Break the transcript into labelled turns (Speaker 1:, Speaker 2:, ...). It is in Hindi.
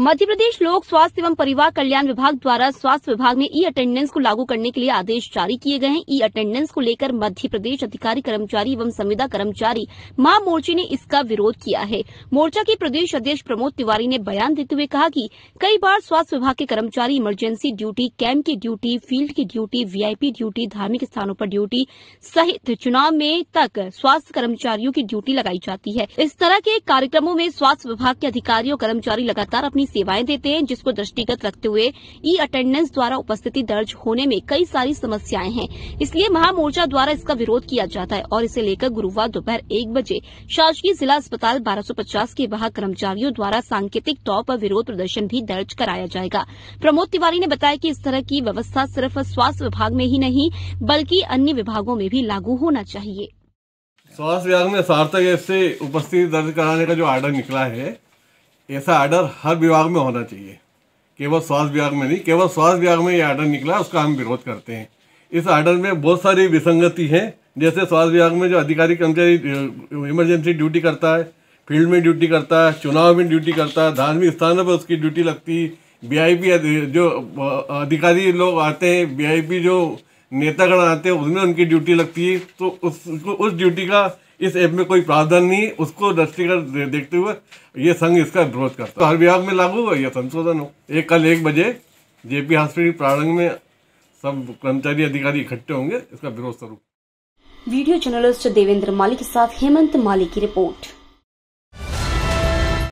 Speaker 1: मध्य प्रदेश लोक स्वास्थ्य एवं परिवार कल्याण विभाग द्वारा स्वास्थ्य विभाग में ई अटेंडेंस को लागू करने के लिए आदेश जारी किए गए हैं ई अटेंडेंस को लेकर मध्य प्रदेश अधिकारी कर्मचारी एवं संविदा कर्मचारी मां मोर्चे ने इसका विरोध किया है मोर्चा के प्रदेश अध्यक्ष प्रमोद तिवारी ने बयान देते हुए कहा कि कई बार स्वास्थ्य विभाग के कर्मचारी इमरजेंसी ड्यूटी कैंप की ड्यूटी फील्ड की ड्यूटी वीआईपी ड्यूटी धार्मिक स्थानों पर ड्यूटी सहित चुनाव में तक स्वास्थ्य कर्मचारियों की ड्यूटी लगाई जाती है इस तरह के कार्यक्रमों में स्वास्थ्य विभाग के अधिकारी और कर्मचारी लगातार अपनी सेवाएं देते हैं जिसको दृष्टिगत रखते हुए ई अटेंडेंस द्वारा उपस्थिति दर्ज होने में कई सारी समस्याएं हैं इसलिए महामोर्चा द्वारा इसका विरोध किया जाता है और इसे लेकर गुरुवार दोपहर एक बजे शासकीय जिला अस्पताल बारह के बाहर कर्मचारियों द्वारा सांकेतिक तौर पर विरोध प्रदर्शन भी दर्ज कराया जाएगा प्रमोद तिवारी ने बताया की इस तरह की व्यवस्था सिर्फ स्वास्थ्य विभाग में ही नहीं बल्कि अन्य विभागों में भी लागू होना चाहिए
Speaker 2: स्वास्थ्य विभाग में सार्थक ऐसे उपस्थिति दर्ज कराने का जो आर्डर निकला है ऐसा आर्डर हर विभाग में होना चाहिए केवल स्वास्थ्य विभाग में नहीं केवल स्वास्थ्य विभाग में ये आर्डर निकला उसका हम विरोध करते हैं इस आर्डर में बहुत सारी विसंगति है जैसे स्वास्थ्य विभाग में जो अधिकारी कर्मचारी इमरजेंसी ड्यूटी करता है फील्ड में ड्यूटी करता है चुनाव में ड्यूटी करता है धार्मिक स्थानों पर उसकी ड्यूटी लगती है बी जो अधिकारी लोग आते हैं बी जो नेतागण आते हैं उसमें उनकी ड्यूटी लगती है तो उसको उस ड्यूटी तो का इस ऐप में कोई प्रावधान नहीं है उसको दृष्टिगत देखते हुए ये संघ इसका विरोध करता है तो हर विभाग में लागू हो या संशोधन हो एक कल एक बजे जेपी हॉस्पिटल प्रारंभ में सब कर्मचारी अधिकारी इकट्ठे होंगे इसका विरोध करूँ
Speaker 1: वीडियो जर्नलिस्ट देवेंद्र मालिक के साथ हेमंत मालिक की रिपोर्ट